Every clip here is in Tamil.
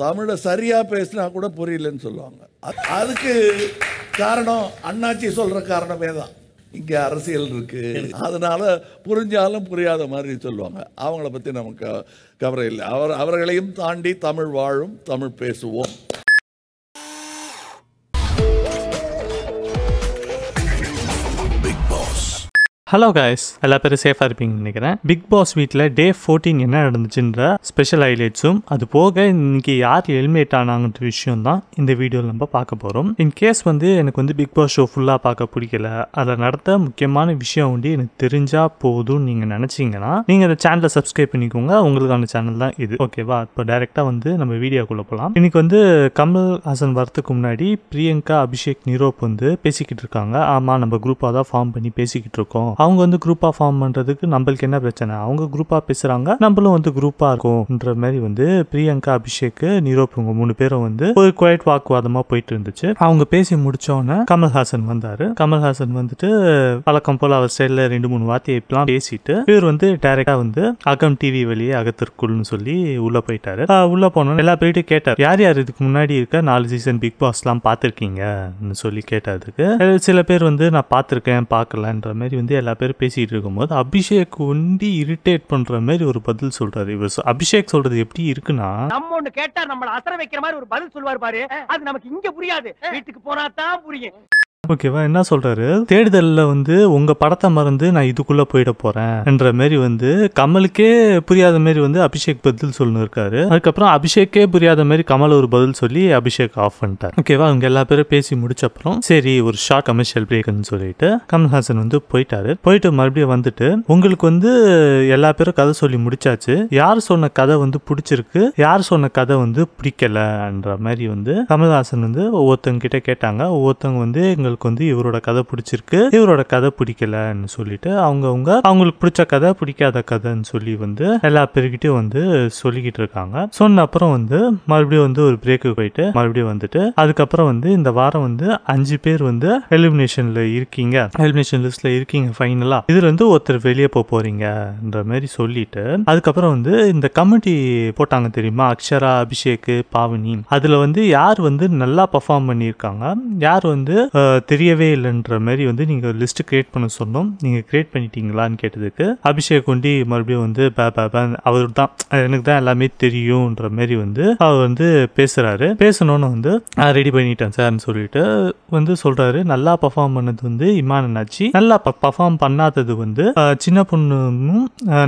தமிழை சரியாக பேசினா கூட புரியலன்னு சொல்லுவாங்க அதுக்கு காரணம் அண்ணாச்சி சொல்கிற காரணமே தான் இங்கே அரசியல் இருக்குது அதனால் புரிஞ்சாலும் புரியாத மாதிரி சொல்லுவாங்க அவங்கள பற்றி நமக்கு கவலை இல்லை அவர் அவர்களையும் தாண்டி தமிழ் வாழும் தமிழ் பேசுவோம் ஹலோ காய்ஸ் எல்லா பேரும் சேஃபாக இருப்பீங்கன்னு நினைக்கிறேன் பிக் பாஸ் வீட்டில் டே ஃபோர்டீன் என்ன நடந்துச்சுன்ற ஸ்பெஷல் ஹைலைட்ஸும் அது போக இன்னைக்கு யார் எலிமினேட் ஆனாங்கன்ற விஷயம் தான் இந்த வீடியோவில் நம்ம பார்க்க போகிறோம் இன் கேஸ் வந்து எனக்கு வந்து பிக் பாஸ் ஷோ ஃபுல்லாக பார்க்க பிடிக்கல அதை நடத்த முக்கியமான விஷயம் வந்து எனக்கு தெரிஞ்சால் போதும்னு நீங்கள் நினச்சிங்கன்னா நீங்கள் அந்த சேனலை சப்ஸ்கிரைப் பண்ணிக்கோங்க உங்களுக்கான சேனல் தான் இது ஓகேவா இப்போ டைரெக்டாக வந்து நம்ம வீடியோக்குள்ளே போகலாம் இன்னைக்கு வந்து கமல் ஹாசன் வரத்துக்கு முன்னாடி பிரியங்கா அபிஷேக் நிரோப் வந்து பேசிக்கிட்டு இருக்காங்க ஆமாம் நம்ம குரூப்பாக தான் ஃபார்ம் பண்ணி பேசிக்கிட்டு இருக்கோம் அவங்க வந்து குரூப்பாக ஃபார்ம் பண்ணுறதுக்கு நம்மளுக்கு என்ன பிரச்சனை அவங்க குரூப்பாக பேசுகிறாங்க நம்மளும் வந்து குரூப்பாக இருக்கும்ன்ற மாதிரி வந்து பிரியங்கா அபிஷேக் நீரோப் இவங்க மூணு பேரும் வந்து ஒரு குவைட் வாக்குவாதமாக போயிட்டு இருந்துச்சு அவங்க பேசி முடிச்சோன்னே கமல்ஹாசன் வந்தார் கமல்ஹாசன் வந்துட்டு பழக்கம் போல் அவர் சைடில் ரெண்டு மூணு வார்த்தையை இப்பெல்லாம் பேசிட்டு இவர் வந்து டைரெக்டாக வந்து அகம் டிவி வழியே அகத்திற்குள்னு சொல்லி உள்ளே போயிட்டாரு உள்ளே போனோன்னு எல்லா பேர்கிட்டையும் கேட்டார் யார் யார் இதுக்கு முன்னாடி இருக்க நாலு சீசன் பிக் பாஸ்லாம் பார்த்துருக்கீங்கன்னு சொல்லி கேட்டதுக்கு சில பேர் வந்து நான் பார்த்துருக்கேன் பார்க்கலன்ற மாதிரி வந்து எல்லா எல்லா பேரும் பேசிகிட்டு இருக்கும்போது அபிஷேக் ஒண்டி இரிட்டேட் பண்ணுற மாதிரி ஒரு பதில் சொல்கிறார் இவர் அபிஷேக் சொல்கிறது எப்படி இருக்குன்னா நம்ம ஒன்று கேட்டால் நம்மளை அசர வைக்கிற மாதிரி ஒரு பதில் சொல்லுவார் பாரு அது நமக்கு இங்கே புரியாது வீட்டுக்கு போனால் தான் புரியும் ஓகேவா என்ன சொல்றாரு தேடுதல்ல வந்து உங்க படத்தை மறந்து நான் இதுக்குள்ள போயிட போறேன் என்ற மாதிரி வந்து கமலுக்கே புரியாத மாதிரி வந்து அபிஷேக் பதில் சொல்லணும் இருக்காரு அதுக்கப்புறம் அபிஷேக்கே புரியாத மாதிரி கமல் ஒரு பதில் சொல்லி அபிஷேக் ஆஃப் பண்ணிட்டார் ஓகேவா அவங்க எல்லா பேரும் பேசி முடிச்ச அப்புறம் சரி ஒரு ஷார்ட் கமர்ஷியல் பிரேக்னு சொல்லிட்டு கமல்ஹாசன் வந்து போயிட்டாரு போயிட்டு மறுபடியும் வந்துட்டு உங்களுக்கு வந்து எல்லா பேரும் கதை சொல்லி முடிச்சாச்சு யார் சொன்ன கதை வந்து பிடிச்சிருக்கு யார் சொன்ன கதை வந்து பிடிக்கலன்ற மாதிரி வந்து கமல்ஹாசன் வந்து ஒவ்வொருத்தங்க கிட்ட கேட்டாங்க ஒவ்வொருத்தவங்க வந்து எங்களுக்கு அவங்களுக்கு வந்து இவரோட கதை பிடிச்சிருக்கு இவரோட கதை பிடிக்கலன்னு சொல்லிட்டு அவங்கவுங்க அவங்களுக்கு பிடிச்ச கதை பிடிக்காத கதைன்னு சொல்லி வந்து எல்லா பேருக்கிட்டையும் வந்து சொல்லிக்கிட்டு இருக்காங்க சொன்ன அப்புறம் வந்து மறுபடியும் வந்து ஒரு பிரேக்கு போயிட்டு மறுபடியும் வந்துட்டு அதுக்கப்புறம் வந்து இந்த வாரம் வந்து அஞ்சு பேர் வந்து எலிமினேஷன்ல இருக்கீங்க எலிமினேஷன் லிஸ்ட்ல இருக்கீங்க ஃபைனலா இதுல இருந்து ஒருத்தர் வெளியே போக போறீங்கன்ற மாதிரி சொல்லிட்டு அதுக்கப்புறம் வந்து இந்த கமிட்டி போட்டாங்க தெரியுமா அக்ஷரா அபிஷேக் பாவனி அதுல வந்து யார் வந்து நல்லா பர்ஃபார்ம் பண்ணியிருக்காங்க யார் வந்து தெரியவே இல்லைன்ற மாதிரி வந்து நீங்கள் லிஸ்ட்டு க்ரியேட் பண்ண சொன்னோம் நீங்கள் க்ரியேட் பண்ணிட்டீங்களான்னு கேட்டதுக்கு அபிஷேக் குண்டி மறுபடியும் வந்து பே பே அவர் தான் எனக்கு தான் எல்லாமே தெரியும்ன்ற மாதிரி வந்து அவர் வந்து பேசுகிறாரு பேசணும்னு வந்து ரெடி பண்ணிட்டேன் சார்னு சொல்லிட்டு வந்து சொல்கிறாரு நல்லா பர்ஃபார்ம் பண்ணது வந்து இமான் அண்ணாச்சி நல்லா பர்ஃபார்ம் பண்ணாதது வந்து சின்ன பொண்ணும்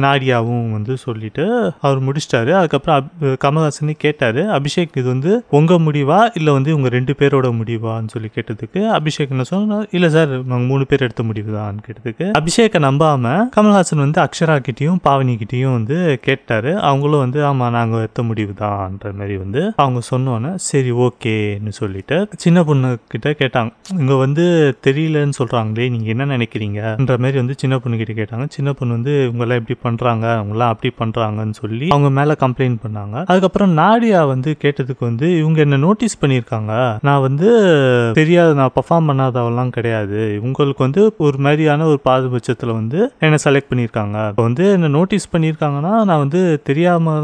நாடியாவும் வந்து சொல்லிட்டு அவர் முடிச்சிட்டாரு அதுக்கப்புறம் கமல்ஹாசனே கேட்டார் அபிஷேக் இது வந்து உங்கள் முடிவா இல்லை வந்து உங்கள் ரெண்டு பேரோட முடிவான்னு சொல்லி கேட்டதுக்கு அபிஷேக் அபிஷேக் என்ன இல்லை சார் நாங்க மூணு பேர் எடுத்த முடிவு தான் கேட்டதுக்கு அபிஷேக நம்பாமல் கமல்ஹாசன் வந்து அக்ஷரா கிட்டேயும் பாவனி கிட்டேயும் வந்து கேட்டார் அவங்களும் வந்து ஆமாம் நாங்கள் எடுத்த முடிவு தான்ன்ற மாதிரி வந்து அவங்க சொன்னோன்னே சரி ஓகேன்னு சொல்லிட்டு சின்ன பொண்ணு கிட்ட கேட்டாங்க இங்கே வந்து தெரியலன்னு சொல்கிறாங்களே நீங்கள் என்ன நினைக்கிறீங்கன்ற மாதிரி வந்து சின்ன பொண்ணு கிட்ட கேட்டாங்க சின்ன பொண்ணு வந்து இவங்கெல்லாம் இப்படி பண்ணுறாங்க எல்லாம் அப்படி பண்ணுறாங்கன்னு சொல்லி அவங்க மேலே கம்ப்ளைண்ட் பண்ணாங்க அதுக்கப்புறம் நாடியா வந்து கேட்டதுக்கு வந்து இவங்க என்ன நோட்டீஸ் பண்ணியிருக்காங்க நான் வந்து தெரியாது நான் பர்ஃபார்ம் பண்ணாதவெல்லாம் கிடையாது இவங்களுக்கு வந்து ஒரு மாதிரியான ஒரு பாதுபட்சத்தில் வந்து என்னை செலக்ட் பண்ணியிருக்காங்க இப்போ வந்து என்னை நோட்டீஸ் பண்ணியிருக்காங்கன்னா நான் வந்து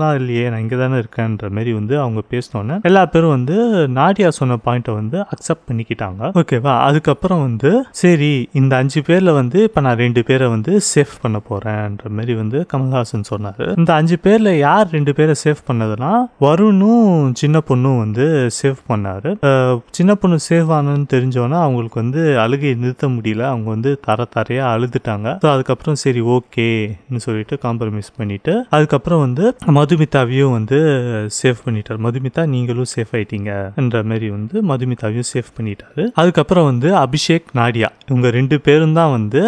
தான் இல்லையே நான் இங்கே தானே இருக்கேன்ற மாதிரி வந்து அவங்க பேசினோன்னே எல்லா பேரும் வந்து நாடியா சொன்ன பாயிண்ட்டை வந்து அக்செப்ட் பண்ணிக்கிட்டாங்க ஓகேவா அதுக்கப்புறம் வந்து சரி இந்த அஞ்சு பேரில் வந்து இப்போ நான் ரெண்டு பேரை வந்து சேஃப் பண்ண போகிறேன்ற மாதிரி வந்து கமல்ஹாசன் சொன்னார் இந்த அஞ்சு பேரில் யார் ரெண்டு பேரை சேஃப் பண்ணதுன்னா வருணும் சின்ன பொண்ணும் வந்து சேவ் பண்ணார் சின்ன பொண்ணு சேவ் ஆனன்னு தெரிஞ்சோன்னா அவங்க அவங்களுக்கு வந்து அழுகையை நிறுத்த முடியல அவங்க வந்து தர தரையாக அழுதுட்டாங்க ஸோ அதுக்கப்புறம் சரி ஓகேன்னு சொல்லிட்டு காம்ப்ரமைஸ் பண்ணிவிட்டு அதுக்கப்புறம் வந்து மதுமிதாவையும் வந்து சேஃப் பண்ணிட்டார் மதுமிதா நீங்களும் சேஃப் ஆயிட்டீங்கன்ற மாதிரி வந்து மதுமிதாவையும் சேஃப் பண்ணிட்டாரு அதுக்கப்புறம் வந்து அபிஷேக் நாடியா இவங்க ரெண்டு பேரும் தான் வந்து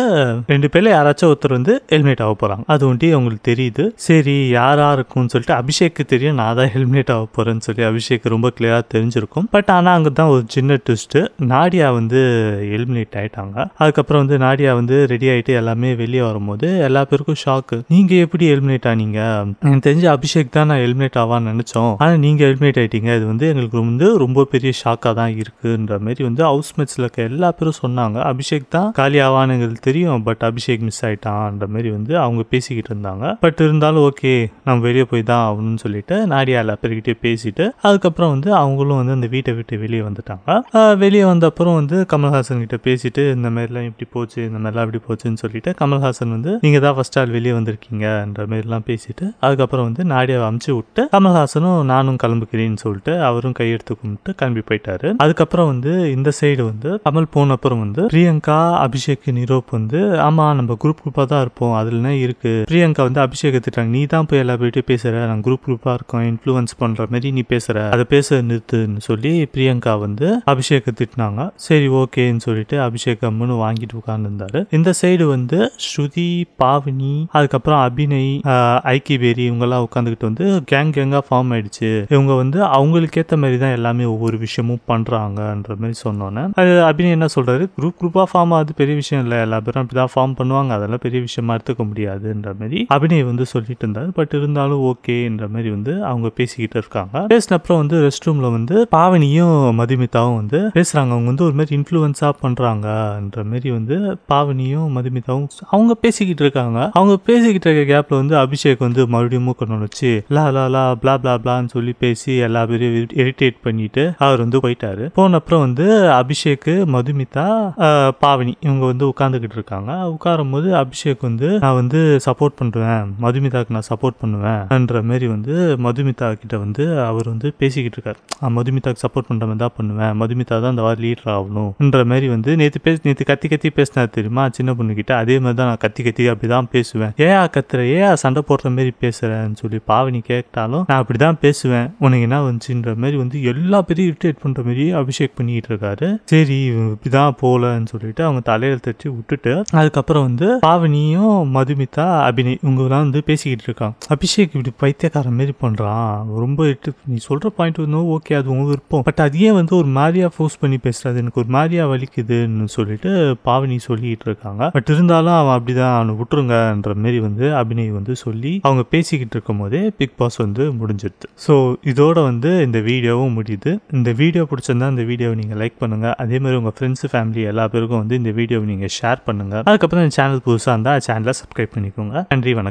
ரெண்டு பேர்ல யாராச்சும் ஒருத்தர் வந்து ஹெல்மெட் ஆக போறாங்க அது ஒன்ட்டி அவங்களுக்கு தெரியுது சரி யாரா இருக்கும்னு சொல்லிட்டு அபிஷேக்கு தெரியும் நான் தான் ஹெல்மெட் ஆக போறேன்னு சொல்லி அபிஷேக் ரொம்ப கிளியரா தெரிஞ்சிருக்கும் பட் ஆனா அங்கதான் தான் ஒரு சின்ன ட்விஸ்ட் நாடியா வந்து எலிமினேட் ஆயிட்டாங்க அதுக்கப்புறம் வந்து நாடியா வந்து ரெடி ஆகிட்டு எல்லாமே வெளியே வரும்போது எல்லா பேருக்கும் ஷாக்கு நீங்கள் எப்படி எலிமினேட் ஆனீங்க எனக்கு தெரிஞ்சு அபிஷேக் தான் நான் எலிமினேட் ஆவான்னு நினச்சோம் ஆனால் நீங்கள் எலிமினேட் ஆகிட்டீங்க இது வந்து எங்களுக்கு வந்து ரொம்ப பெரிய ஷாக்காக தான் இருக்குன்ற மாதிரி வந்து ஹவுஸ் மேட்ஸில் இருக்க எல்லா பேரும் சொன்னாங்க அபிஷேக் தான் காலி ஆவான்னு தெரியும் பட் அபிஷேக் மிஸ் ஆயிட்டான்ற மாதிரி வந்து அவங்க பேசிக்கிட்டு இருந்தாங்க பட் இருந்தாலும் ஓகே நம்ம வெளியே போய் தான் ஆகணும்னு சொல்லிட்டு நாடியா எல்லா பேருக்கிட்டே பேசிட்டு அதுக்கப்புறம் வந்து அவங்களும் வந்து அந்த வீட்டை விட்டு வெளியே வந்துட்டாங்க வெளியே வந்த அப்புறம் வந்து கமல்ஹாசன் கிட்ட பேசிட்டு இந்த மாதிரிலாம் இப்படி போச்சு இந்த மாதிரிலாம் இப்படி போச்சுன்னு சொல்லிட்டு கமல்ஹாசன் வந்து நீங்க தான் ஃபர்ஸ்ட் ஆள் வெளியே வந்திருக்கீங்கன்ற மாதிரிலாம் பேசிட்டு அதுக்கப்புறம் வந்து நாடியாவை அமுச்சு விட்டு கமல்ஹாசனும் நானும் கிளம்புக்கிறேன்னு சொல்லிட்டு அவரும் கையெடுத்து கும்பிட்டு கிளம்பி போயிட்டாரு அதுக்கப்புறம் வந்து இந்த சைடு வந்து கமல் போன அப்புறம் வந்து பிரியங்கா அபிஷேக் நிரோப் வந்து ஆமா நம்ம குரூப் குரூப்பா தான் இருப்போம் அதுலனா இருக்கு பிரியங்கா வந்து அபிஷேக் திட்டாங்க நீ தான் போய் எல்லா போயிட்டு பேசுற நாங்கள் குரூப் குரூப்பா இருக்கோம் இன்ஃபுளுன்ஸ் பண்ற மாதிரி நீ பேசுற அதை பேச நிறுத்துன்னு சொல்லி பிரியங்கா வந்து அபிஷேக் திட்டினாங்க சரி ஓ ஓகேன்னு சொல்லிட்டு அபிஷேக் கம்முன்னு வாங்கிட்டு உட்காந்துருந்தாரு இந்த சைடு வந்து ஸ்ருதி பாவினி அதுக்கப்புறம் அபிநய் ஐக்கிபேரி இவங்கெல்லாம் உட்காந்துக்கிட்டு வந்து கேங் கேங்காக ஃபார்ம் ஆயிடுச்சு இவங்க வந்து அவங்களுக்கு ஏற்ற மாதிரி தான் எல்லாமே ஒவ்வொரு விஷயமும் பண்ணுறாங்கன்ற மாதிரி சொன்னோன்னே அது அபிநய் என்ன சொல்கிறாரு குரூப் குரூப்பாக ஃபார்ம் ஆகுது பெரிய விஷயம் இல்லை எல்லா பேரும் அப்படி தான் ஃபார்ம் பண்ணுவாங்க அதெல்லாம் பெரிய விஷயமா எடுத்துக்க முடியாதுன்ற மாதிரி அபிநய் வந்து சொல்லிட்டு இருந்தார் பட் இருந்தாலும் ஓகேன்ற மாதிரி வந்து அவங்க பேசிக்கிட்டு இருக்காங்க அப்புறம் வந்து ரெஸ்ட் ரூமில் வந்து பாவனியும் மதுமிதாவும் வந்து பேசுகிறாங்க அவங்க வந்து ஒரு மாதிரி இன்ஃப்ளூயன்ஸாக பண்ணுறாங்கன்ற மாரி வந்து பாவனியும் மதுமிதாவும் அவங்க பேசிக்கிட்டு இருக்காங்க அவங்க பேசிக்கிட்டு இருக்க கேப்பில் வந்து அபிஷேக் வந்து மறுபடியும் மூக்கணும் வச்சு லா லா லா பிளா பிளா பிளான்னு சொல்லி பேசி எல்லா பேரையும் இரிட்டேட் பண்ணிட்டு அவர் வந்து போயிட்டாரு போன அப்புறம் வந்து அபிஷேக் மதுமிதா பாவனி இவங்க வந்து உட்காந்துக்கிட்டு இருக்காங்க உட்காரும் போது அபிஷேக் வந்து நான் வந்து சப்போர்ட் பண்ணுவேன் மதுமிதாவுக்கு நான் சப்போர்ட் பண்ணுவேன்ன்ற மாரி வந்து மதுமிதா கிட்ட வந்து அவர் வந்து பேசிக்கிட்டு இருக்காரு மதுமிதாக்கு சப்போர்ட் பண்ணுற மாதிரி தான் பண்ணுவேன் மதுமிதா தான் இந்த வாரம் லீடர் ஆகணும் பண்ணுவோம்ன்ற மாதிரி வந்து நேற்று பேச நேற்று கத்தி கத்தி பேசினா தெரியுமா சின்ன பொண்ணுக்கிட்ட அதே மாதிரி தான் நான் கத்தி கத்தி அப்படி தான் பேசுவேன் ஏயா கத்துற ஏன் சண்டை போடுற மாதிரி பேசுகிறேன்னு சொல்லி பாவனி கேட்டாலும் நான் அப்படி தான் பேசுவேன் உனக்கு என்ன வந்துச்சுன்ற மாதிரி வந்து எல்லா பேரும் இரிட்டேட் பண்ணுற மாதிரி அபிஷேக் பண்ணிக்கிட்டு இருக்காரு சரி இப்படிதான் போகலன்னு சொல்லிட்டு அவங்க தலையில தச்சு விட்டுட்டு அதுக்கப்புறம் வந்து பாவனியும் மதுமிதா அபிநய் இவங்கெல்லாம் வந்து பேசிக்கிட்டு இருக்கான் அபிஷேக் இப்படி பைத்தியக்காரன் மாதிரி பண்ணுறான் ரொம்ப நீ சொல்கிற பாயிண்ட் வந்து ஓகே அது உங்க விருப்பம் பட் அதையே வந்து ஒரு மாதிரியாக ஃபோர்ஸ் பண்ணி பேசுறது எனக்கு ஒரு மாதிரி ஆர்யா வலிக்குதுன்னு சொல்லிட்டு பாவனி சொல்லிட்டு இருக்காங்க பட் இருந்தாலும் அவன் அப்படிதான் அவனை விட்டுருங்கன்ற மாரி வந்து அபிநய் வந்து சொல்லி அவங்க பேசிக்கிட்டு இருக்கும் போதே பிக் பாஸ் வந்து முடிஞ்சிடுது ஸோ இதோட வந்து இந்த வீடியோவும் முடியுது இந்த வீடியோ பிடிச்சிருந்தா இந்த வீடியோவை நீங்கள் லைக் பண்ணுங்க அதே மாதிரி உங்கள் ஃப்ரெண்ட்ஸ் ஃபேமிலி எல்லா பேருக்கும் வந்து இந்த வீடியோவை நீங்கள் ஷேர் பண்ணுங்க அதுக்கப்புறம் இந்த சேனல் புதுசாக இருந்தால் சேனலை சப்ஸ்கிரைப் பண்ணிக்கோங்க நன்றி வணக்கம்